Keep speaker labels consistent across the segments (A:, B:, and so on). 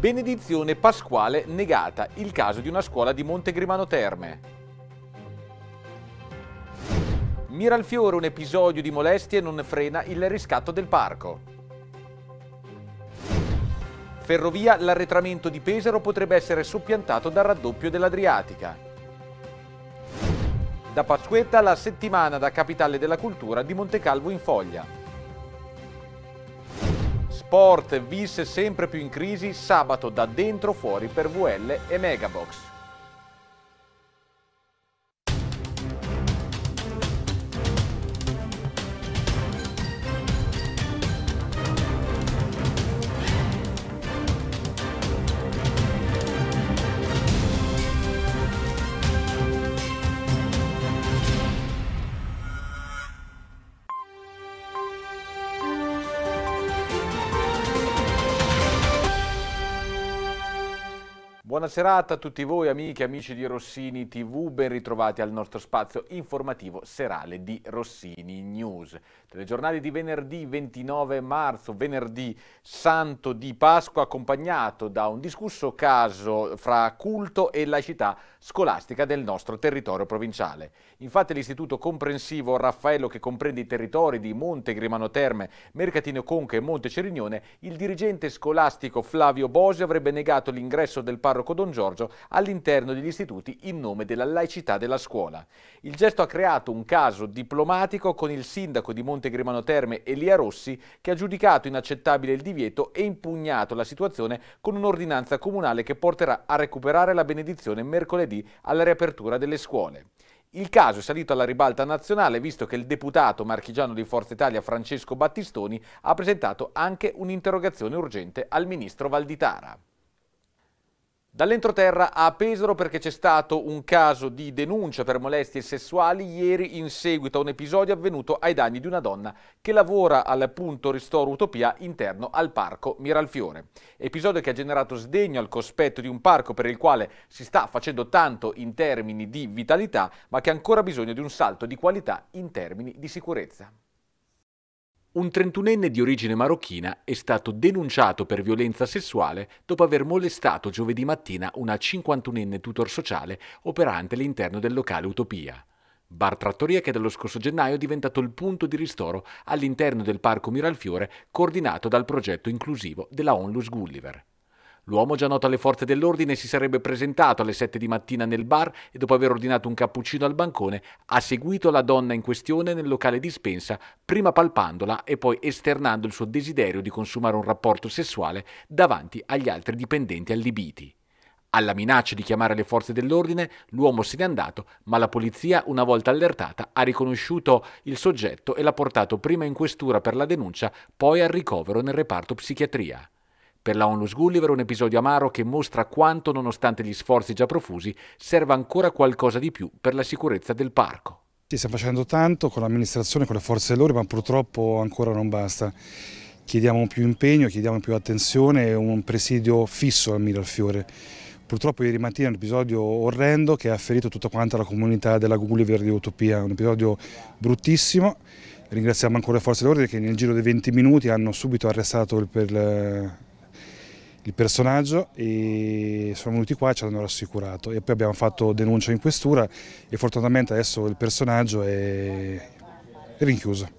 A: Benedizione pasquale negata, il caso di una scuola di Montegrimano Terme. Mira al fiore un episodio di molestie non frena il riscatto del parco. Ferrovia, l'arretramento di Pesaro potrebbe essere soppiantato dal raddoppio dell'Adriatica. Da Pasquetta la settimana da capitale della cultura di Montecalvo in foglia sport, visse sempre più in crisi, sabato da dentro fuori per VL e Megabox. Buona serata a tutti voi amiche e amici di Rossini TV, ben ritrovati al nostro spazio informativo serale di Rossini News. Telegiornali di venerdì 29 marzo, venerdì santo di Pasqua, accompagnato da un discusso caso fra culto e laicità scolastica del nostro territorio provinciale. Infatti l'istituto comprensivo Raffaello, che comprende i territori di Monte Grimano Terme, Mercatino Conca e Monte Cerignone, il dirigente scolastico Flavio Bosio avrebbe negato l'ingresso del parroco parco Don Giorgio all'interno degli istituti in nome della laicità della scuola. Il gesto ha creato un caso diplomatico con il sindaco di Montegrimano Terme Elia Rossi che ha giudicato inaccettabile il divieto e impugnato la situazione con un'ordinanza comunale che porterà a recuperare la benedizione mercoledì alla riapertura delle scuole. Il caso è salito alla ribalta nazionale visto che il deputato marchigiano di Forza Italia Francesco Battistoni ha presentato anche un'interrogazione urgente al ministro Valditara. Dall'entroterra a Pesaro perché c'è stato un caso di denuncia per molestie sessuali ieri in seguito a un episodio avvenuto ai danni di una donna che lavora al punto Ristoro Utopia interno al parco Miralfiore. Episodio che ha generato sdegno al cospetto di un parco per il quale si sta facendo tanto in termini di vitalità ma che ha ancora bisogno di un salto di qualità in termini di sicurezza. Un 31enne di origine marocchina è stato denunciato per violenza sessuale dopo aver molestato giovedì mattina una 51enne tutor sociale operante all'interno del locale Utopia. Bar Trattoria che dallo scorso gennaio è diventato il punto di ristoro all'interno del parco Miralfiore coordinato dal progetto inclusivo della Onlus Gulliver. L'uomo, già noto alle forze dell'ordine, si sarebbe presentato alle 7 di mattina nel bar e dopo aver ordinato un cappuccino al bancone ha seguito la donna in questione nel locale dispensa, prima palpandola e poi esternando il suo desiderio di consumare un rapporto sessuale davanti agli altri dipendenti allibiti. Alla minaccia di chiamare le forze dell'ordine, l'uomo se n'è andato, ma la polizia, una volta allertata, ha riconosciuto il soggetto e l'ha portato prima in questura per la denuncia, poi al ricovero nel reparto psichiatria. Per la Onlus Gulliver un episodio amaro che mostra quanto, nonostante gli sforzi già profusi, serva ancora qualcosa di più per la sicurezza del parco.
B: Si sta facendo tanto con l'amministrazione, con le forze dell'ordine, ma purtroppo ancora non basta. Chiediamo più impegno, chiediamo più attenzione e un presidio fisso al Miralfiore. Purtroppo ieri mattina un episodio orrendo che ha ferito tutta quanta la comunità della Gulliver di Utopia, un episodio bruttissimo. Ringraziamo ancora le forze dell'ordine che nel giro dei 20 minuti hanno subito arrestato il, per eh, il personaggio e sono venuti qua e ci hanno rassicurato e poi abbiamo fatto denuncia in questura e fortunatamente adesso il personaggio è, è rinchiuso.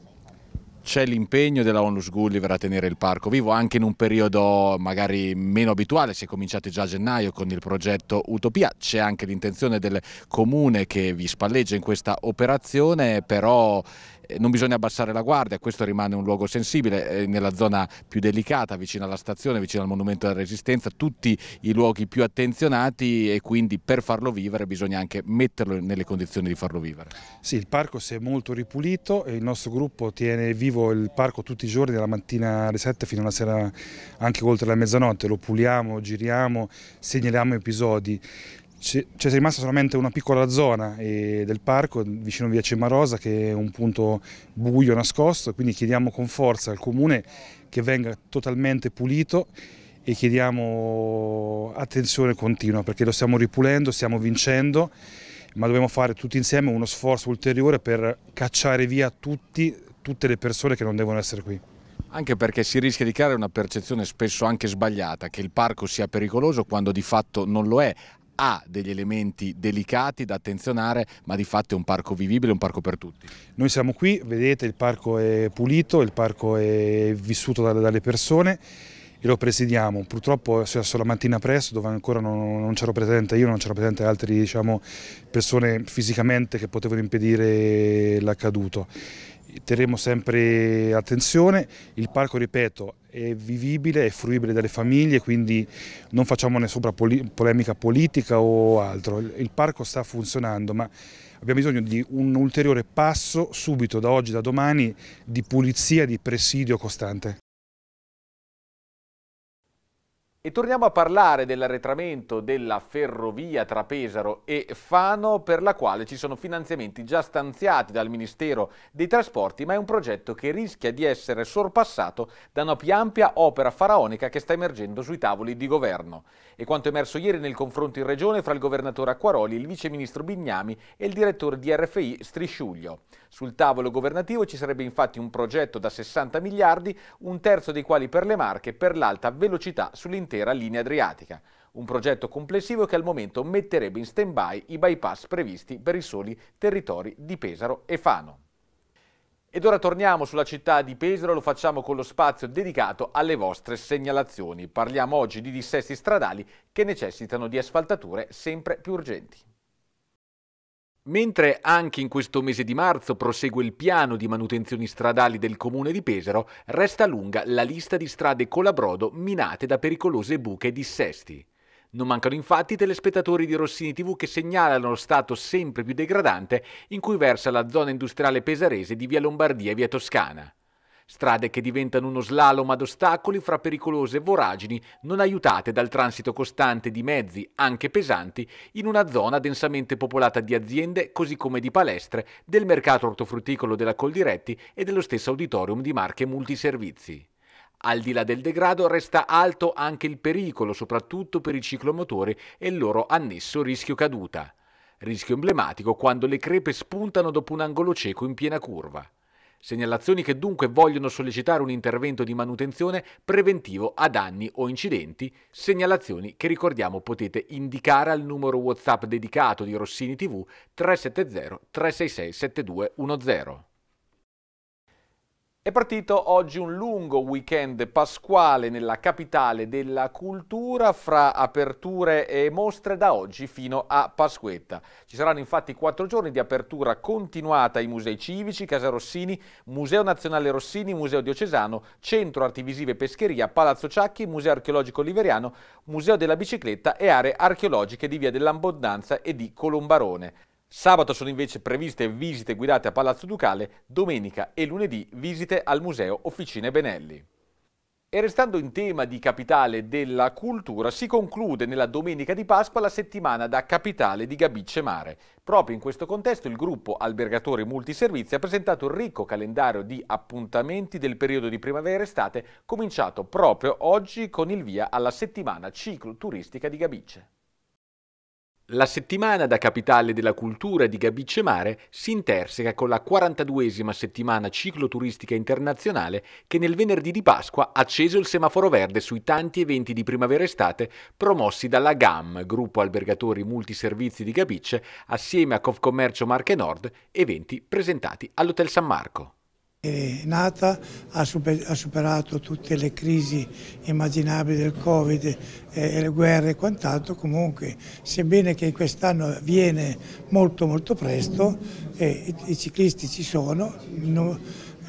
A: C'è l'impegno della Onlus Gulliver a tenere il parco vivo anche in un periodo magari meno abituale, si è cominciato già a gennaio con il progetto Utopia, c'è anche l'intenzione del comune che vi spalleggia in questa operazione, però non bisogna abbassare la guardia, questo rimane un luogo sensibile, eh, nella zona più delicata, vicino alla stazione, vicino al Monumento della Resistenza, tutti i luoghi più attenzionati e quindi per farlo vivere bisogna anche metterlo nelle condizioni di farlo vivere.
B: Sì, il parco si è molto ripulito e il nostro gruppo tiene vivo il parco tutti i giorni, dalla mattina alle 7 fino alla sera anche oltre la mezzanotte, lo puliamo, giriamo, segnaliamo episodi. C'è cioè, rimasta solamente una piccola zona eh, del parco vicino a via Cemarosa che è un punto buio, nascosto, quindi chiediamo con forza al comune che venga totalmente pulito e chiediamo attenzione continua perché lo stiamo ripulendo, stiamo vincendo, ma dobbiamo fare tutti insieme uno sforzo ulteriore per cacciare via tutti, tutte le persone che non devono essere qui.
A: Anche perché si rischia di creare una percezione spesso anche sbagliata, che il parco sia pericoloso quando di fatto non lo è, ha degli elementi delicati da attenzionare, ma di fatto è un parco vivibile, un parco per
B: tutti. Noi siamo qui, vedete il parco è pulito, il parco è vissuto dalle persone e lo presidiamo. Purtroppo è successo la mattina presto dove ancora non, non c'ero presente io, non c'ero presente altre diciamo, persone fisicamente che potevano impedire l'accaduto terremo sempre attenzione, il parco ripeto è vivibile, è fruibile dalle famiglie, quindi non facciamone sopra polemica politica o altro, il parco sta funzionando ma abbiamo bisogno di un ulteriore passo subito da oggi, da domani, di pulizia, di presidio costante.
A: E torniamo a parlare dell'arretramento della ferrovia tra Pesaro e Fano per la quale ci sono finanziamenti già stanziati dal Ministero dei Trasporti ma è un progetto che rischia di essere sorpassato da una più ampia opera faraonica che sta emergendo sui tavoli di governo. E quanto emerso ieri nel confronto in regione fra il governatore Acquaroli, il viceministro Bignami e il direttore di RFI Strisciuglio. Sul tavolo governativo ci sarebbe infatti un progetto da 60 miliardi, un terzo dei quali per le Marche, per l'alta velocità sull'intera linea adriatica. Un progetto complessivo che al momento metterebbe in stand-by i bypass previsti per i soli territori di Pesaro e Fano. Ed ora torniamo sulla città di Pesaro, lo facciamo con lo spazio dedicato alle vostre segnalazioni. Parliamo oggi di dissesti stradali che necessitano di asfaltature sempre più urgenti. Mentre anche in questo mese di marzo prosegue il piano di manutenzioni stradali del comune di Pesaro, resta lunga la lista di strade colabrodo minate da pericolose buche e dissesti. Non mancano infatti telespettatori di Rossini TV che segnalano lo stato sempre più degradante in cui versa la zona industriale pesarese di Via Lombardia e Via Toscana. Strade che diventano uno slalom ad ostacoli fra pericolose voragini non aiutate dal transito costante di mezzi, anche pesanti, in una zona densamente popolata di aziende così come di palestre, del mercato ortofrutticolo della Coldiretti e dello stesso auditorium di marche multiservizi. Al di là del degrado resta alto anche il pericolo, soprattutto per i ciclomotori e il loro annesso rischio caduta. Rischio emblematico quando le crepe spuntano dopo un angolo cieco in piena curva. Segnalazioni che dunque vogliono sollecitare un intervento di manutenzione preventivo a danni o incidenti, segnalazioni che ricordiamo potete indicare al numero WhatsApp dedicato di Rossini TV 370 366 7210. È partito oggi un lungo weekend pasquale nella capitale della cultura fra aperture e mostre da oggi fino a Pasquetta. Ci saranno infatti quattro giorni di apertura continuata ai musei civici, Casa Rossini, Museo Nazionale Rossini, Museo Diocesano, Centro Arti Visive Pescheria, Palazzo Ciacchi, Museo Archeologico Oliveriano, Museo della Bicicletta e aree archeologiche di Via dell'Abbondanza e di Colombarone. Sabato sono invece previste visite guidate a Palazzo Ducale, domenica e lunedì visite al Museo Officine Benelli. E restando in tema di capitale della cultura, si conclude nella domenica di Pasqua la settimana da capitale di Gabicce Mare. Proprio in questo contesto il gruppo Albergatori Multiservizi ha presentato il ricco calendario di appuntamenti del periodo di primavera-estate, e cominciato proprio oggi con il via alla settimana ciclo turistica di Gabicce. La settimana da capitale della cultura di Gabicce Mare si interseca con la 42esima settimana cicloturistica internazionale che nel venerdì di Pasqua ha acceso il semaforo verde sui tanti eventi di primavera-estate promossi dalla GAM, Gruppo Albergatori Multiservizi di Gabicce, assieme a Confcommercio Marche Nord, eventi presentati all'Hotel San Marco.
C: È nata, ha, superato tutte le crisi immaginabili del Covid, eh, le guerre e quant'altro, comunque sebbene che quest'anno viene molto molto presto, eh, i, i, ciclisti ci sono, no,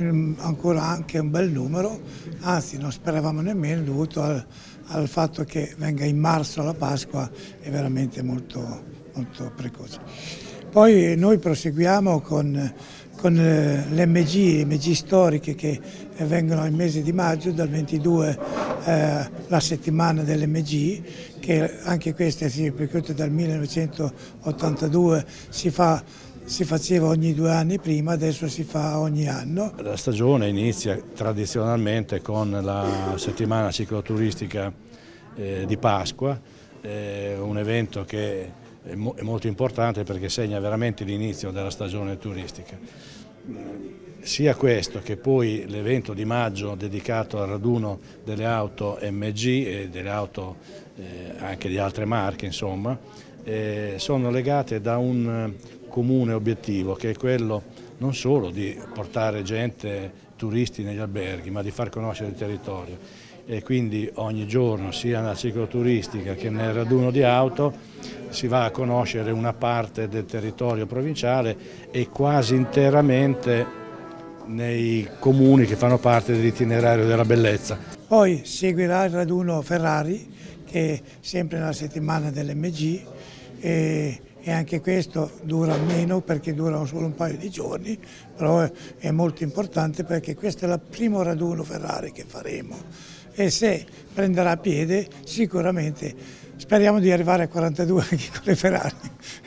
C: mm, ancora anche un bel numero, anzi non speravamo nemmeno dovuto al, al fatto che venga in marzo alla Pasqua è veramente molto, molto precoce. Poi eh, noi proseguiamo con con eh, le MG, le MG storiche che eh, vengono al mese di maggio, dal 22 eh, la settimana dell'MG, che anche questa si ripercuote dal 1982, si, fa, si faceva ogni due anni prima, adesso si fa ogni anno.
D: La stagione inizia tradizionalmente con la settimana cicloturistica eh, di Pasqua, eh, un evento che è, mo è molto importante perché segna veramente l'inizio della stagione turistica. Sia questo che poi l'evento di maggio dedicato al raduno delle auto MG e delle auto eh, anche di altre marche insomma, eh, sono legate da un comune obiettivo che è quello non solo di portare gente, turisti negli alberghi, ma di far conoscere il territorio e quindi ogni giorno sia nella cicloturistica che nel raduno di auto si va a conoscere una parte del territorio provinciale e quasi interamente nei comuni che fanno parte dell'itinerario della bellezza.
C: Poi seguirà il raduno Ferrari che è sempre nella settimana dell'MG e, e, anche questo dura meno perché dura solo un paio di giorni, però è, è molto importante perché questo è il primo raduno Ferrari che faremo e se prenderà piede sicuramente speriamo di arrivare a 42 anche con le Ferrari.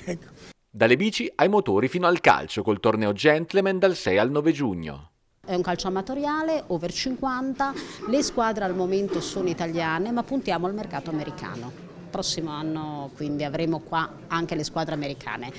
A: Ecco. Dalle bici ai motori fino al calcio col torneo Gentleman dal 6 al 9 giugno.
E: È un calcio amatoriale, over 50, le squadre al momento sono italiane ma puntiamo al mercato americano. prossimo anno quindi avremo qua anche le squadre americane.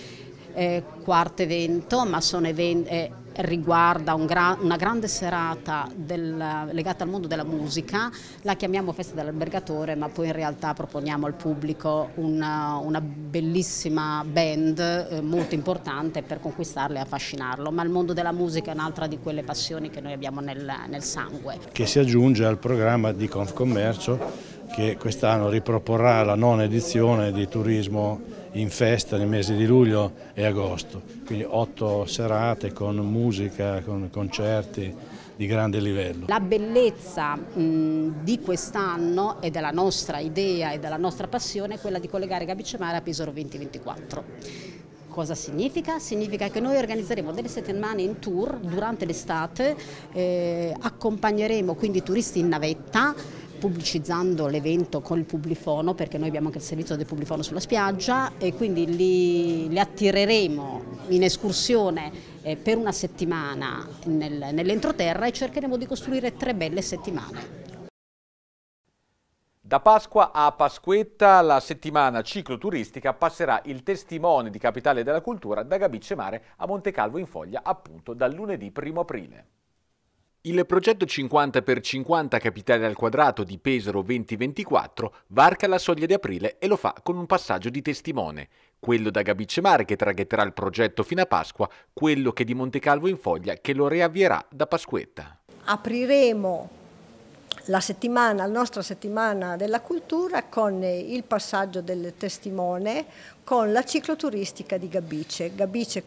E: Eh, quarto evento, ma sono eventi... Eh, riguarda un gra una grande serata del, legata al mondo della musica, la chiamiamo Festa dell'Albergatore ma poi in realtà proponiamo al pubblico una, una bellissima band eh, molto importante per conquistarlo e affascinarlo, ma il mondo della musica è un'altra di quelle passioni che noi abbiamo nel, nel sangue.
D: Che si aggiunge al programma di Confcommercio che quest'anno riproporrà la nona edizione di turismo in festa nei mesi di luglio e agosto, quindi otto serate con musica, con concerti di grande livello.
E: La bellezza mh, di quest'anno e della nostra idea e della nostra passione è quella di collegare Gabicemare a Pesaro 2024 cosa significa? Significa che noi organizzeremo delle settimane in tour durante l'estate, eh, accompagneremo quindi i turisti in navetta, pubblicizzando l'evento con il publifono perché noi abbiamo anche il servizio del publifono sulla spiaggia e quindi li, li attireremo in escursione eh, per una settimana nel, nell'entroterra e cercheremo di costruire tre belle settimane.
A: Da Pasqua a Pasquetta la settimana cicloturistica passerà il testimone di Capitale della Cultura da Gabicce Mare a Montecalvo in Foglia appunto dal lunedì 1 aprile. Il progetto 50x50 capitale al quadrato di Pesaro 2024 varca la soglia di aprile e lo fa con un passaggio di testimone. Quello da Gabicemare che traghetterà il progetto fino a Pasqua, quello che di Montecalvo in Foglia che lo riavvierà da Pasquetta.
F: Apriremo la, settimana, la nostra settimana della cultura con il passaggio del testimone con la cicloturistica di Gabice. Gabice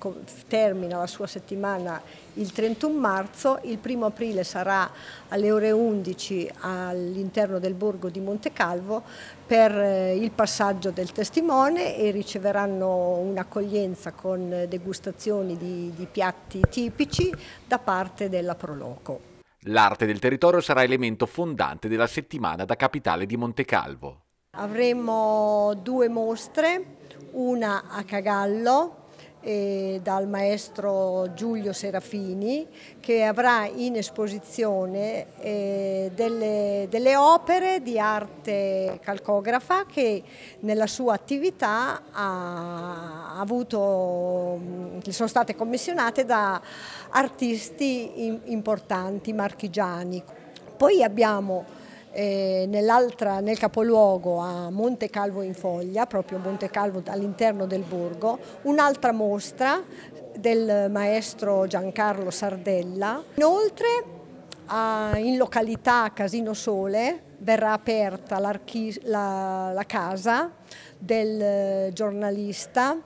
F: termina la sua settimana il 31 marzo, il 1 aprile sarà alle ore 11 all'interno del borgo di Montecalvo per eh, il passaggio del testimone e riceveranno un'accoglienza con degustazioni di, di piatti tipici da parte della Proloco.
A: L'arte del territorio sarà elemento fondante della settimana da capitale di Montecalvo.
F: Avremo due mostre, una a Cagallo e dal maestro Giulio Serafini che avrà in esposizione eh, delle, delle, opere di arte calcografa che nella sua attività ha avuto, sono state commissionate da artisti importanti marchigiani. Poi abbiamo eh, nel capoluogo a Monte Calvo in Foglia, proprio Monte Calvo all'interno del borgo, un'altra mostra del maestro Giancarlo Sardella. Inoltre a, in località Casino Sole verrà aperta la, la casa del eh, giornalista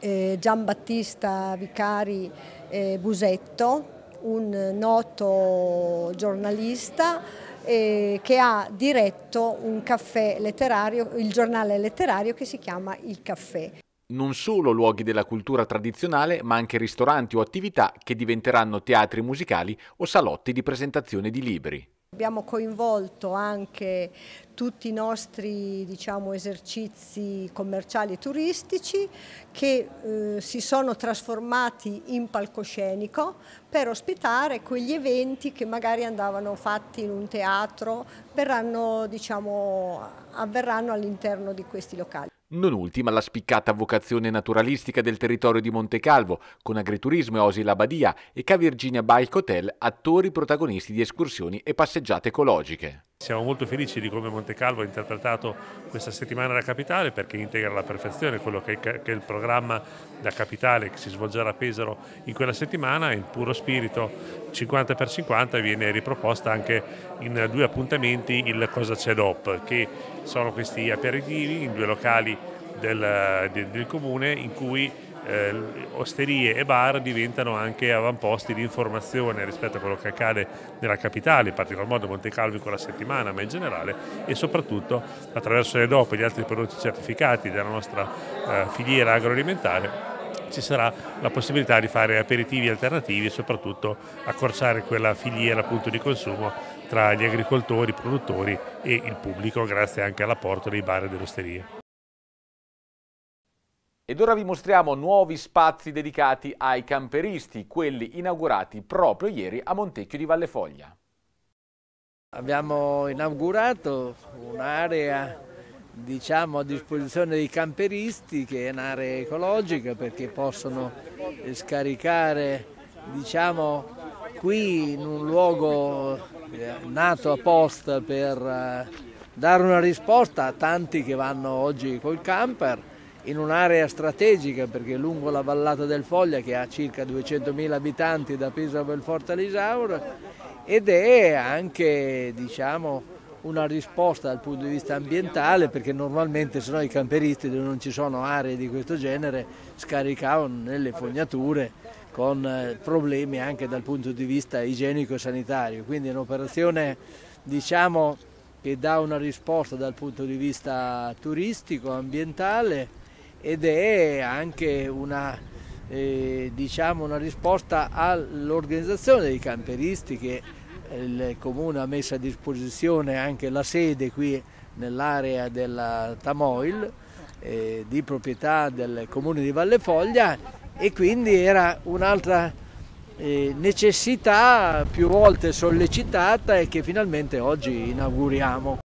F: eh, Giambattista Vicari eh, Busetto, un noto giornalista eh, che ha diretto un caffè letterario, il giornale letterario che si chiama Il Caffè.
A: Non solo luoghi della cultura tradizionale, ma anche ristoranti o attività che diventeranno teatri musicali o salotti di presentazione di libri.
F: Abbiamo coinvolto anche tutti i nostri diciamo, esercizi commerciali e turistici che eh, si sono trasformati in palcoscenico per ospitare quegli eventi che magari andavano fatti in un teatro, verranno, diciamo, avverranno all'interno di questi locali.
A: Non ultima la spiccata vocazione naturalistica del territorio di Montecalvo, con agriturismo e osi la Badia e Ca Virginia Bike Hotel, attori protagonisti di escursioni e passeggiate ecologiche.
D: Siamo molto felici di come Monte Calvo ha interpretato questa settimana da capitale perché integra alla perfezione quello che, è il programma da capitale che si svolgerà a Pesaro in quella settimana in puro spirito 50x50 viene riproposta anche in due appuntamenti il Cosa c'è dopo che sono questi aperitivi in due locali del, del, del comune in cui eh, osterie e bar diventano anche avamposti di informazione rispetto a quello che accade nella capitale, in particolar modo Monte Calvi la settimana, ma in generale, e soprattutto attraverso le DOP e gli altri prodotti certificati della nostra eh, filiera agroalimentare ci sarà la possibilità di fare aperitivi alternativi e soprattutto accorciare quella filiera appunto, di consumo tra gli agricoltori, i produttori e il pubblico grazie anche all'apporto dei bar e delle osterie.
A: Ed ora vi mostriamo nuovi spazi dedicati ai camperisti, quelli inaugurati proprio ieri a Montecchio di Vallefoglia.
G: Abbiamo inaugurato un'area diciamo, a disposizione dei camperisti che è un'area ecologica perché possono scaricare diciamo, qui in un luogo eh, nato apposta per eh, dare una risposta a tanti che vanno oggi col camper in un'area strategica perché lungo la vallata del Foglia che ha circa 200.000 abitanti da Pisa a Belforte all'Isaur ed è anche diciamo, una risposta dal punto di vista ambientale perché normalmente se no i camperisti dove non ci sono aree di questo genere scaricavano nelle fognature con eh, problemi anche dal punto di vista igienico e sanitario. Quindi è un'operazione diciamo, che dà una risposta dal punto di vista turistico, ambientale ed è anche una, eh, diciamo una risposta all'organizzazione dei camperisti che eh, il comune ha messo a disposizione anche la sede qui nell'area della Tamoil eh, di proprietà del comune di Valle Foglia e quindi era un'altra eh, necessità più volte sollecitata e che finalmente oggi inauguriamo.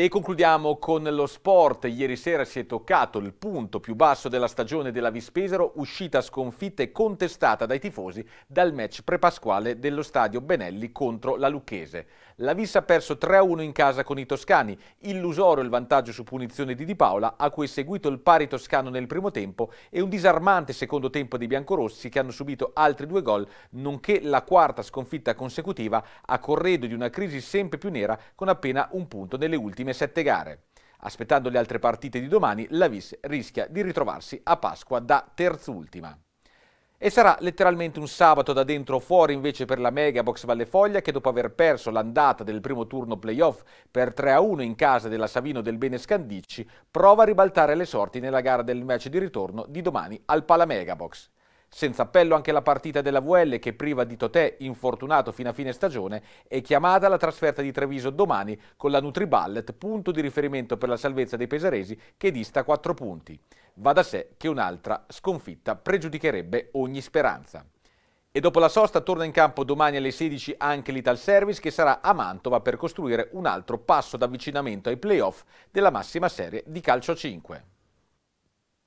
A: E concludiamo con lo sport. Ieri sera si è toccato il punto più basso della stagione della Vispesero, uscita sconfitta e contestata dai tifosi dal match prepasquale dello stadio Benelli contro la Lucchese. La Viss ha perso 3-1 in casa con i toscani, illusorio il vantaggio su punizione di Di Paola, a cui è seguito il pari toscano nel primo tempo e un disarmante secondo tempo dei biancorossi che hanno subito altri due gol, nonché la quarta sconfitta consecutiva a corredo di una crisi sempre più nera con appena un punto nelle ultime ultime sette gare. Aspettando le altre partite di domani, l'Avis rischia di ritrovarsi a Pasqua da terzultima. E sarà letteralmente un sabato da dentro o fuori invece per la Megabox Valle Foglia che dopo aver perso l'andata del primo turno playoff per 3-1 in casa della Savino del Bene Scandicci prova a ribaltare le sorti nella gara del match di ritorno di domani al Pala Megabox. Senza appello anche la partita della VL che priva di Totè, infortunato fino a fine stagione, è chiamata alla trasferta di Treviso domani con la Nutriballet, punto di riferimento per la salvezza dei pesaresi che dista 4 punti. Va da sé che un'altra sconfitta pregiudicherebbe ogni speranza. E dopo la sosta torna in campo domani alle 16 anche l'Ital Service che sarà a Mantova per costruire un altro passo d'avvicinamento ai playoff della massima serie di calcio 5.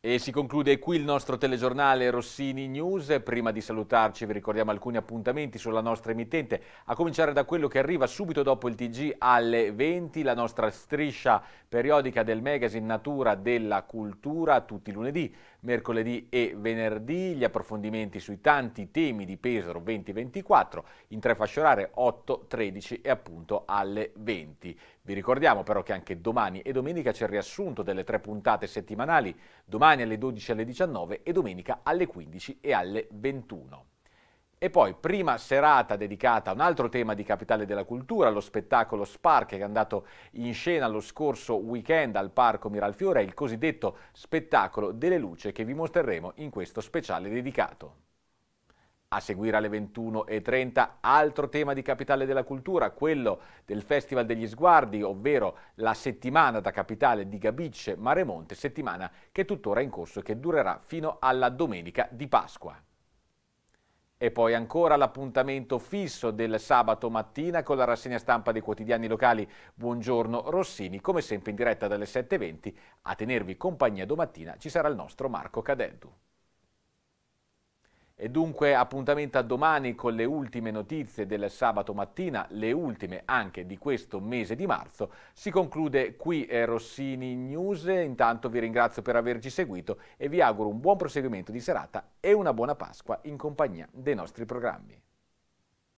A: E si conclude qui il nostro telegiornale Rossini News. Prima di salutarci vi ricordiamo alcuni appuntamenti sulla nostra emittente, a cominciare da quello che arriva subito dopo il TG alle 20, la nostra striscia periodica del magazine Natura della Cultura, tutti i lunedì mercoledì e venerdì, gli approfondimenti sui tanti temi di Pesaro 2024 in tre fasce orarie 8, 13 e appunto alle 20. Vi ricordiamo però che anche domani e domenica c'è il riassunto delle tre puntate settimanali, domani alle 12 e alle 19 e domenica alle 15 e alle 21. E poi prima serata dedicata a un altro tema di Capitale della Cultura, lo spettacolo Spark che è andato in scena lo scorso weekend al Parco Miralfiore, il cosiddetto spettacolo delle luci che vi mostreremo in questo speciale dedicato. A seguire alle 21.30 altro tema di Capitale della Cultura, quello del Festival degli Sguardi, ovvero la settimana da capitale di Gabicce Maremonte, settimana che è tuttora in corso e che durerà fino alla domenica di Pasqua. E poi ancora l'appuntamento fisso del sabato mattina con la rassegna stampa dei quotidiani locali. Buongiorno Rossini, come sempre in diretta dalle 7.20. A tenervi compagnia domattina ci sarà il nostro Marco Cadeddu. E dunque appuntamento a domani con le ultime notizie del sabato mattina, le ultime anche di questo mese di marzo. Si conclude qui eh, Rossini News, intanto vi ringrazio per averci seguito e vi auguro un buon proseguimento di serata e una buona Pasqua in compagnia dei nostri programmi.